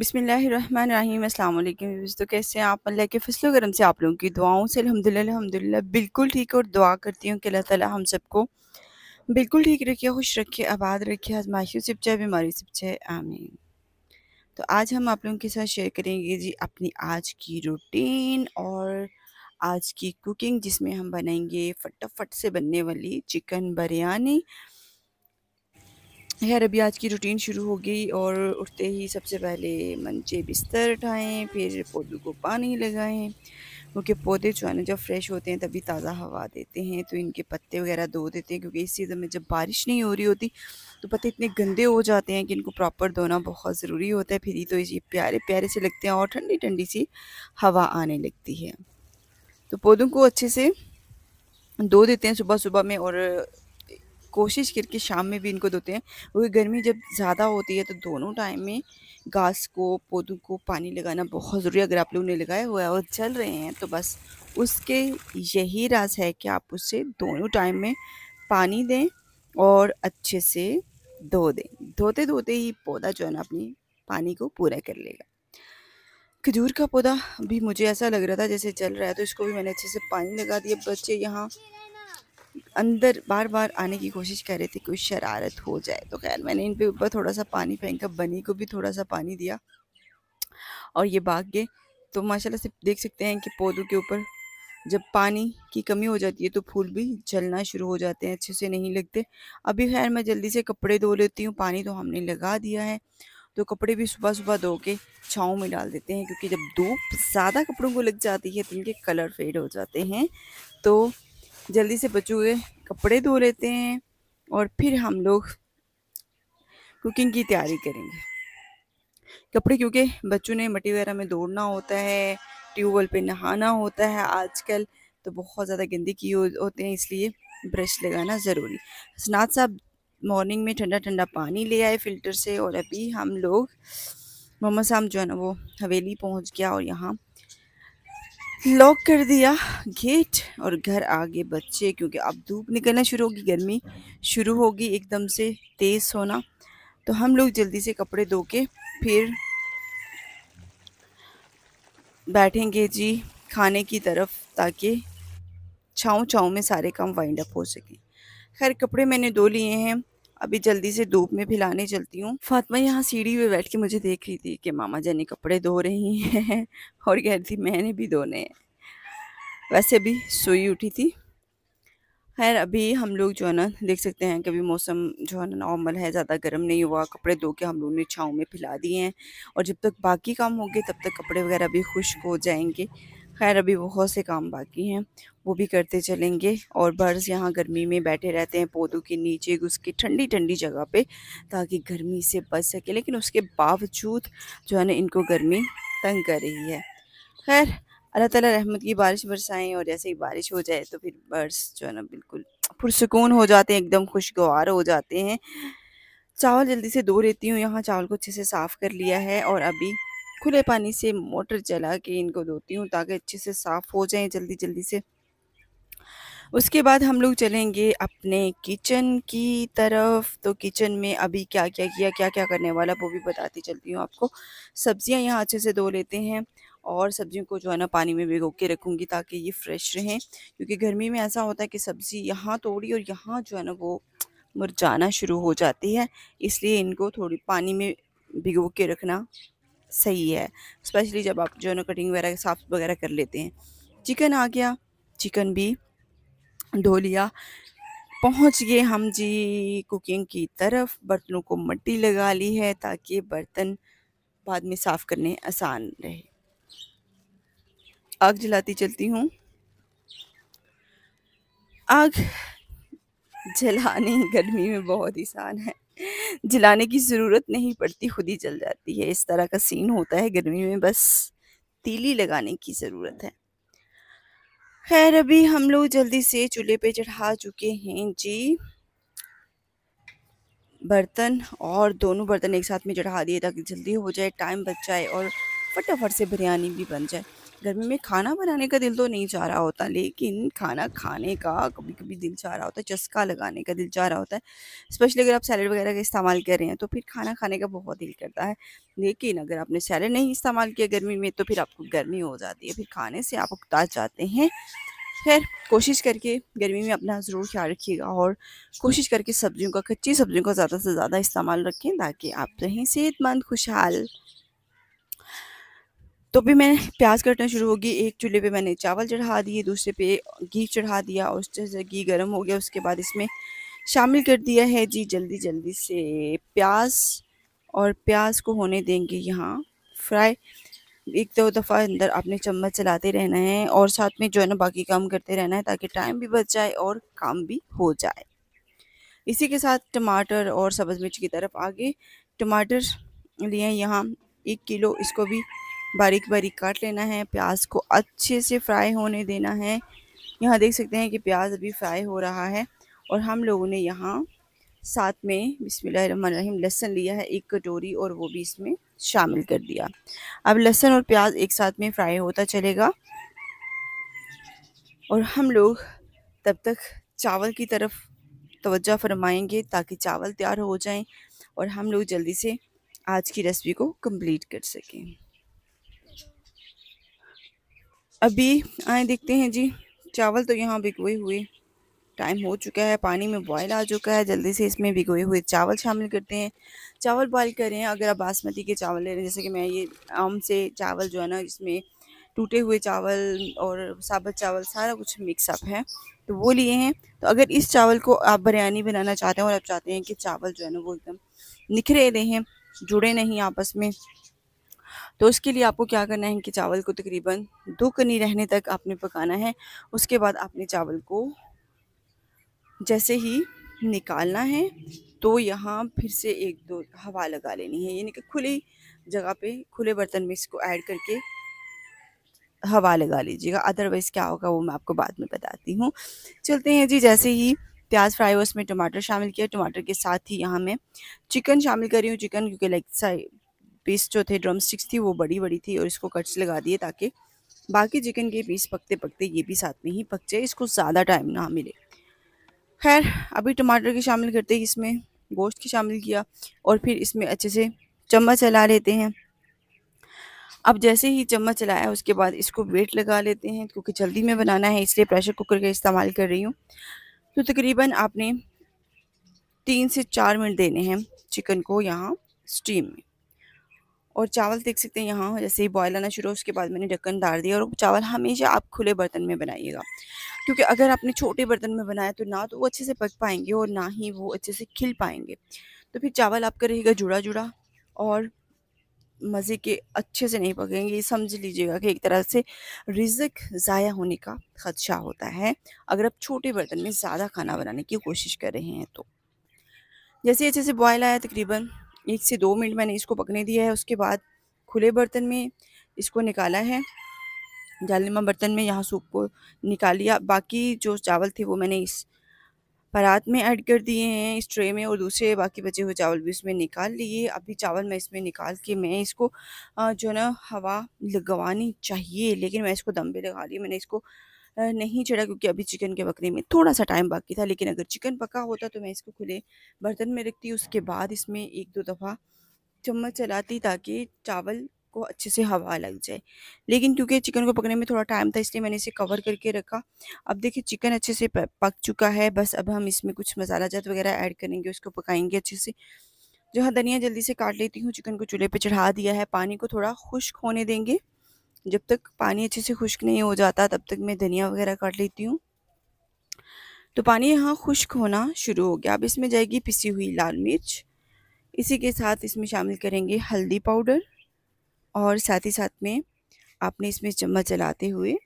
बिसमीम अस्सलाम वालेकुम तो कैसे हैं आप अल्लाह के फसलो करम से आप लोगों की दुआओं से अल्हम्दुलिल्लाह अल्हम्दुलिल्लाह बिल्कुल ठीक और दुआ करती हूँ कि अल्लाह ताला हम सबको बिल्कुल ठीक रखिए खुश रखिए आबाद रखे आजमाइशों से बचाए बीमारी से बचाए आमीन तो आज हम आप लोगों के साथ शेयर करेंगे जी अपनी आज की रूटीन और आज की कुकिंग जिसमें हम बनाएंगे फटाफट से बनने वाली चिकन बिरयानी खैर अभी आज की रूटीन शुरू हो गई और उठते ही सबसे पहले मंचे बिस्तर उठाएँ फिर पौधों को पानी लगाएं क्योंकि पौधे जो है ना जब फ्रेश होते हैं तभी ताज़ा हवा देते हैं तो इनके पत्ते वगैरह धो देते हैं क्योंकि इस सीज़न में जब बारिश नहीं हो रही होती तो पत्ते इतने गंदे हो जाते हैं कि इनको प्रॉपर धोना बहुत ज़रूरी होता है फिर ही तो ये प्यारे प्यारे से लगते हैं और ठंडी ठंडी सी हवा आने लगती है तो पौधों को अच्छे से धो देते हैं सुबह सुबह में और कोशिश करके शाम में भी इनको धोते हैं क्योंकि गर्मी जब ज़्यादा होती है तो दोनों टाइम में घास को पौधों को पानी लगाना बहुत ज़रूरी है अगर आप लोगों ने लगाया हुआ है और चल रहे हैं तो बस उसके यही राज है कि आप उसे दोनों टाइम में पानी दें और अच्छे से धो दें धोते धोते ही पौधा जो है ना अपनी पानी को पूरा कर लेगा खजूर का पौधा भी मुझे ऐसा लग रहा था जैसे चल रहा है तो इसको भी मैंने अच्छे से पानी लगा दिया बच्चे यहाँ अंदर बार बार आने की कोशिश कर रहे थे कोई शरारत हो जाए तो खैर मैंने इन पे ऊपर थोड़ा सा पानी फेंका बनी को भी थोड़ा सा पानी दिया और ये भाग गए तो माशाल्लाह से देख सकते हैं कि पौधों के ऊपर जब पानी की कमी हो जाती है तो फूल भी जलना शुरू हो जाते हैं अच्छे से नहीं लगते अभी खैर मैं जल्दी से कपड़े धो लेती हूँ पानी तो हमने लगा दिया है तो कपड़े भी सुबह सुबह धो के छाँव में डाल देते हैं क्योंकि जब धूप ज़्यादा कपड़ों को लग जाती है तो इनके कलर फेड हो जाते हैं तो जल्दी से बच्चों के कपड़े धो लेते हैं और फिर हम लोग कुकिंग की तैयारी करेंगे कपड़े क्योंकि बच्चों ने मटी वगैरह में दौड़ना होता है ट्यूबवेल पे नहाना होता है आजकल तो बहुत ज़्यादा गंदी की हो, होते हैं इसलिए ब्रश लगाना ज़रूरी स्नात साहब मॉर्निंग में ठंडा ठंडा पानी ले आए फिल्टर से और अभी हम लोग मोहम्मद साहब जो है ना वो हवेली पहुंच गया और यहाँ लॉक कर दिया गेट और घर आ गए बच्चे क्योंकि अब धूप निकलना शुरू होगी गर्मी शुरू होगी एकदम से तेज़ होना तो हम लोग जल्दी से कपड़े धो के फिर बैठेंगे जी खाने की तरफ ताकि छाँव छाँव में सारे काम वाइंड अप हो सके खैर कपड़े मैंने धो लिए हैं अभी जल्दी से धूप में फिलाने चलती हूँ फातमा यहाँ सीढ़ी पे बैठ के मुझे देख रही थी कि मामा जानी कपड़े धो रही हैं और कह रही थी मैंने भी धोने हैं वैसे भी सोई उठी थी खैर अभी हम लोग जो है ना देख सकते हैं कि अभी मौसम जो है ना नॉर्मल है ज़्यादा गर्म नहीं हुआ कपड़े धो के हम लोग ने छाँव में फिला दिए हैं और जब तक बाकी काम होंगे तब तक कपड़े वगैरह भी खुश्क हो जाएंगे खैर अभी बहुत से काम बाकी हैं वो भी करते चलेंगे और बर्ड्स यहाँ गर्मी में बैठे रहते हैं पौधों के नीचे उसकी ठंडी ठंडी जगह पे ताकि गर्मी से बच सके लेकिन उसके बावजूद जो है ना इनको गर्मी तंग कर रही है खैर अल्लाह ताला रहमत की बारिश बरसाएं और जैसे ही बारिश हो जाए तो फिर बर्ड्स जो है ना बिल्कुल पुरसकून हो जाते हैं एकदम खुशगवार हो जाते हैं चावल जल्दी से धो लेती हूँ यहाँ चावल को अच्छे से साफ़ कर लिया है और अभी खुले पानी से मोटर चला के इनको धोती हूँ ताकि अच्छे से साफ़ हो जाए जल्दी जल्दी से उसके बाद हम लोग चलेंगे अपने किचन की तरफ तो किचन में अभी क्या क्या किया क्या क्या करने वाला वो भी बताती चलती हूँ आपको सब्ज़ियाँ यहाँ अच्छे से धो लेते हैं और सब्जियों को जो है ना पानी में भिगो के रखूँगी ताकि ये फ्रेश रहें क्योंकि गर्मी में ऐसा होता है कि सब्ज़ी यहाँ तोड़ी और यहाँ जो है ना वो मुरझाना शुरू हो जाती है इसलिए इनको थोड़ी पानी में भिगो के रखना सही है स्पेशली जब आप जो है ना कटिंग वगैरह साफ वगैरह कर लेते हैं चिकन आ गया चिकन भी ढोलिया पहुंच गए हम जी कुकिंग की तरफ बर्तनों को मट्टी लगा ली है ताकि बर्तन बाद में साफ़ करने आसान रहे आग जलाती चलती हूँ आग जलानी गर्मी में बहुत ही आसान है जलाने की ज़रूरत नहीं पड़ती खुद ही जल जाती है इस तरह का सीन होता है गर्मी में बस तीली लगाने की ज़रूरत है खैर अभी हम लोग जल्दी से चूल्हे पे चढ़ा चुके हैं जी बर्तन और दोनों बर्तन एक साथ में चढ़ा दिए ताकि जल्दी हो जाए टाइम बच जाए और फटाफट से बिरयानी भी बन जाए गर्मी में खाना बनाने का दिल तो नहीं चाह रहा होता लेकिन खाना खाने का कभी कभी दिल चाह रहा होता है चस्का लगाने का दिल चाह रहा होता है स्पेशली अगर आप सैलड वगैरह का इस्तेमाल कर रहे हैं तो फिर खाना खाने का बहुत दिल करता है लेकिन अगर आपने सैलड नहीं इस्तेमाल किया गर्मी में तो फिर आपको गर्मी हो जाती है फिर खाने से आप उकता जाते हैं खैर कोशिश करके गर्मी में अपना ज़रूर ख्याल रखिएगा और कोशिश करके सब्जियों का कच्ची सब्जियों का ज़्यादा से ज़्यादा इस्तेमाल रखें ताकि आप रहें सेहतमंद खुशहाल तो भी मैं प्याज कटना शुरू होगी एक चूल्हे पे मैंने चावल चढ़ा दिए दूसरे पे घी चढ़ा दिया और उससे घी गर्म हो गया उसके बाद इसमें शामिल कर दिया है जी जल्दी जल्दी से प्याज और प्याज को होने देंगे यहाँ फ्राई एक दो दफ़ा अंदर आपने चम्मच चलाते रहना है और साथ में जो है ना बाकी काम करते रहना है ताकि टाइम भी बच जाए और काम भी हो जाए इसी के साथ टमाटर और सब्ज़ मिर्च की तरफ आगे टमाटर लिए यहाँ एक किलो इसको भी बारीक बारीक काट लेना है प्याज को अच्छे से फ्राई होने देना है यहाँ देख सकते हैं कि प्याज अभी फ्राई हो रहा है और हम लोगों ने यहाँ साथ में बिसमीम लहसन लिया है एक कटोरी और वो भी इसमें शामिल कर दिया अब लहसन और प्याज एक साथ में फ्राई होता चलेगा और हम लोग तब तक चावल की तरफ तवज्जो फरमाएंगे ताकि चावल तैयार हो जाएं और हम लोग जल्दी से आज की रेसिपी को कंप्लीट कर सकें अभी आए देखते हैं जी चावल तो यहाँ भिगोए हुए टाइम हो चुका है पानी में बॉयल आ चुका है जल्दी से इसमें भिगोए हुए चावल शामिल करते हैं चावल बॉयल कर रहे हैं अगर आप बासमती के चावल ले रहे हैं जैसे कि मैं ये आम से चावल जो है ना इसमें टूटे हुए चावल और साबत चावल सारा कुछ मिक्सअप है तो वो लिए हैं तो अगर इस चावल को आप बिरयानी बनाना चाहते हैं और आप चाहते हैं कि चावल जो है ना वो एकदम निखरे रहें जुड़े नहीं आपस में तो उसके लिए आपको क्या करना है कि चावल को तकरीबन दो कनी रहने तक आपने पकाना है उसके बाद आपने चावल को जैसे ही निकालना है तो यहाँ फिर से एक दो हवा लगा लेनी है यानी कि खुली जगह पे खुले बर्तन में इसको ऐड करके हवा लगा लीजिएगा अदरवाइज़ क्या होगा वो मैं आपको बाद में बताती हूँ चलते हैं जी जैसे ही प्याज फ्राई हुआ उसमें टमाटर शामिल किया टमाटर के साथ ही यहाँ मैं चिकन शामिल कर रही हूँ चिकन क्योंकि लेग साइड पीस जो थे ड्रम स्टिक्स थी वो बड़ी बड़ी थी और इसको कट्स लगा दिए ताकि बाकी चिकन के पीस पकते पकते ये भी साथ में ही पक जाए इसको ज़्यादा टाइम ना मिले खैर अभी टमाटर के शामिल करते ही इसमें गोश्त की शामिल किया और फिर इसमें अच्छे से चम्मच चला लेते हैं अब जैसे ही चम्मच चलाया उसके बाद इसको वेट लगा लेते हैं क्योंकि जल्दी में बनाना है इसलिए प्रेशर कुकर का इस्तेमाल कर रही हूँ तो तकरीबन आपने तीन से चार मिनट देने हैं चिकन को यहाँ स्टीम में और चावल देख सकते हैं यहाँ जैसे ही बॉयल आना शुरू हो उसके बाद मैंने ढक्कन डाल दिया और चावल हमेशा आप खुले बर्तन में बनाइएगा क्योंकि अगर आपने छोटे बर्तन में बनाया तो ना तो वो अच्छे से पक पाएंगे और ना ही वो अच्छे से खिल पाएंगे तो फिर चावल आपका रहेगा जुड़ा जुड़ा और मज़े के अच्छे से नहीं पकेंगे समझ लीजिएगा कि एक तरह से रिजक ज़ाया होने का ख़दशा होता है अगर आप छोटे बर्तन में ज़्यादा खाना बनाने की कोशिश कर रहे हैं तो जैसे अच्छे से बॉयल आया तकरीबन एक से दो मिनट मैंने इसको पकने दिया है उसके बाद खुले बर्तन में इसको निकाला है जालिमा बर्तन में यहाँ सूप को निकाल लिया बाकी जो चावल थे वो मैंने इस परात में ऐड कर दिए हैं इस ट्रे में और दूसरे बाकी बचे हुए चावल भी इसमें निकाल लिए अभी चावल मैं इसमें निकाल के मैं इसको जो ना हवा लगवानी चाहिए लेकिन मैं इसको दम पे लगा लिया मैंने इसको नहीं चढ़ा क्योंकि अभी चिकन के पकने में थोड़ा सा टाइम बाकी था लेकिन अगर चिकन पका होता तो मैं इसको खुले बर्तन में रखती उसके बाद इसमें एक दो दफ़ा चम्मच चलाती ताकि चावल को अच्छे से हवा लग जाए लेकिन क्योंकि चिकन को पकने में थोड़ा टाइम था इसलिए मैंने इसे कवर करके रखा अब देखिए चिकन अच्छे से पक चुका है बस अब हम इसमें कुछ मसाला जात वगैरह ऐड करेंगे उसको पकाएंगे अच्छे से जो हाँ धनिया जल्दी से काट लेती हूँ चिकन को चूल्हे पे चढ़ा दिया है पानी को थोड़ा खुश्क होने देंगे जब तक पानी अच्छे से खुश्क नहीं हो जाता तब तक मैं धनिया वगैरह काट लेती हूँ तो पानी यहाँ खुश्क होना शुरू हो गया अब इसमें जाएगी पिसी हुई लाल मिर्च इसी के साथ इसमें शामिल करेंगे हल्दी पाउडर और साथ ही साथ में आपने इसमें चम्मच चलाते हुए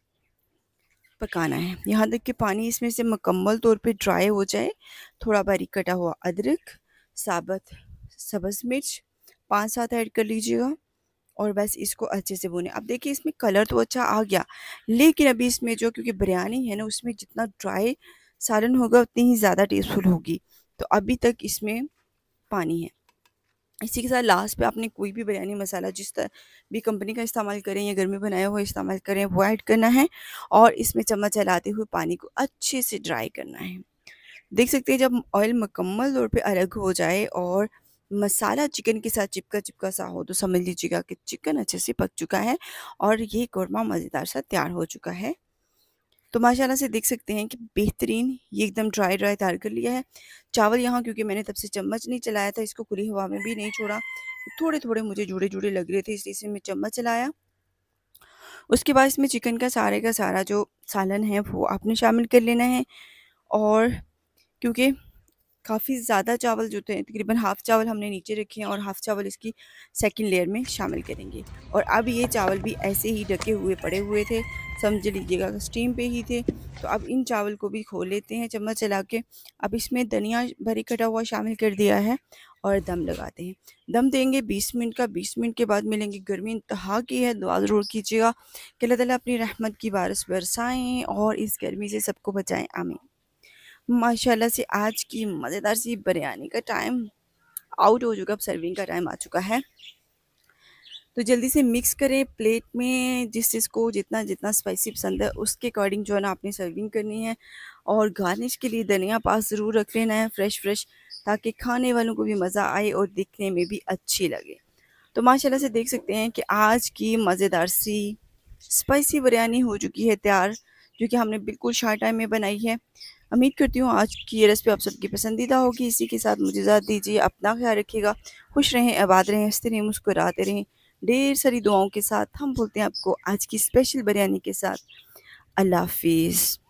पकाना है यहाँ तक कि पानी इसमें से मुकम्मल तौर पे ड्राई हो जाए थोड़ा बारीक कटा हुआ अदरक साबत सब्ज़ मिर्च पाँच सात ऐड कर लीजिएगा और बस इसको अच्छे से बुने अब देखिए इसमें कलर तो अच्छा आ गया लेकिन अभी इसमें जो क्योंकि बिरयानी है ना उसमें जितना ड्राई सालन होगा उतनी ही ज़्यादा टेस्टफुल होगी तो अभी तक इसमें पानी है इसी के साथ लास्ट पे आपने कोई भी बिरयानी मसाला जिस तरह भी कंपनी का इस्तेमाल करें या घर में बनाया हुआ इस्तेमाल करें वो ऐड करना है और इसमें चम्मच हिलाते हुए पानी को अच्छे से ड्राई करना है देख सकते हैं जब ऑयल मुकम्मल तौर पे अलग हो जाए और मसाला चिकन के साथ चिपका चिपका सा हो तो समझ लीजिएगा कि चिकन अच्छे से पक चुका है और ये कौरमा मज़ेदार सा तैयार हो चुका है तो माशाल्लाह से देख सकते हैं कि बेहतरीन ये एकदम ड्राई ड्राई तैयार कर लिया है चावल यहाँ क्योंकि मैंने तब से चम्मच नहीं चलाया था इसको खुली हवा में भी नहीं छोड़ा थोड़े थोड़े मुझे जुड़े जुड़े लग रहे थे इसलिए इसे मैं चम्मच चलाया उसके बाद इसमें चिकन का सारे का सारा जो सालन है वो आपने शामिल कर लेना है और क्योंकि काफ़ी ज़्यादा चावल जो थे तकरीबन हाफ़ चावल हमने नीचे रखे हैं और हाफ़ चावल इसकी सेकंड लेयर में शामिल करेंगे और अब ये चावल भी ऐसे ही ढके हुए पड़े हुए थे समझ लीजिएगा स्टीम पे ही थे तो अब इन चावल को भी खोल लेते हैं चम्मच चला के अब इसमें धनिया भरी कटा हुआ शामिल कर दिया है और दम लगाते हैं दम देंगे 20 मिनट का 20 मिनट के बाद मिलेंगे गर्मी इंतहा की है दुआ ज़रूर कीजिएगा कि अल्लाह ताला अपनी रहमत की बारिश बरसाएं और इस गर्मी से सबको बचाएं आमीन माशाल्लाह से आज की मज़ेदार सी बिरयानी का टाइम आउट हो चुका अब सर्विंग का टाइम आ चुका है तो जल्दी से मिक्स करें प्लेट में जिस चीज़ को जितना जितना स्पाइसी पसंद है उसके अकॉर्डिंग जो है ना आपने सर्विंग करनी है और गार्निश के लिए धनिया पास ज़रूर रख लेना है फ्रेश फ्रेश ताकि खाने वालों को भी मज़ा आए और दिखने में भी अच्छी लगे तो माशाल्लाह से देख सकते हैं कि आज की मज़ेदार सी स्पाइसी बिरयानी हो चुकी है तैयार जो कि हमने बिल्कुल शॉर्ट टाइम में बनाई है उम्मीद करती हूँ आज की ये रेसिपी आप सबकी पसंदीदा होगी इसी के साथ मुझे ज़्यादा दीजिए अपना ख्याल रखिएगा खुश रहें आबाद रहें हंसते रहें मुस्कुराते रहें ढेर सारी दुआओं के साथ हम बोलते हैं आपको आज की स्पेशल बिरयानी के साथ अल्लाह हाफिज़